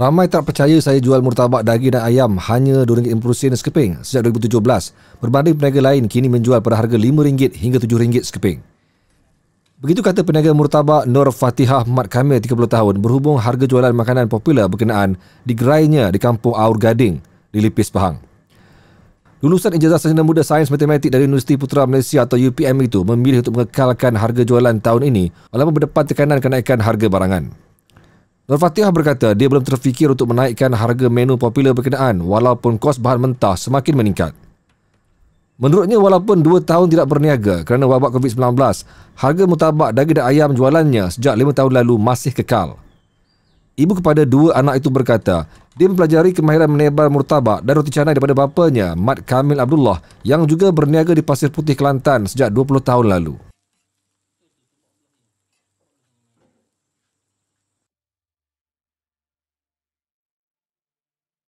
Ramai tak percaya saya jual murtabak daging dan ayam hanya RM2.50 sekeping sejak 2017. Berbanding peniaga lain kini menjual pada harga RM5 hingga RM7 sekeping. Begitu kata peniaga murtabak Nur Fatihah Mat Kamil 30 tahun berhubung harga jualan makanan popular berkenaan di gerainya di kampung Aur Gading di Lipis Pahang. Lulusan ijazah sarjana muda sains matematik dari Universiti Putra Malaysia atau UPM itu memilih untuk mengekalkan harga jualan tahun ini walaupun berdepan tekanan kenaikan harga barangan. Al-Fatihah berkata dia belum terfikir untuk menaikkan harga menu popular berkenaan walaupun kos bahan mentah semakin meningkat. Menurutnya walaupun 2 tahun tidak berniaga kerana wabak COVID-19, harga mutabak daging dan ayam jualannya sejak 5 tahun lalu masih kekal. Ibu kepada dua anak itu berkata, dia mempelajari kemahiran menebar murtabak dan roti canai daripada bapanya, Mat Kamil Abdullah, yang juga berniaga di Pasir Putih, Kelantan sejak 20 tahun lalu.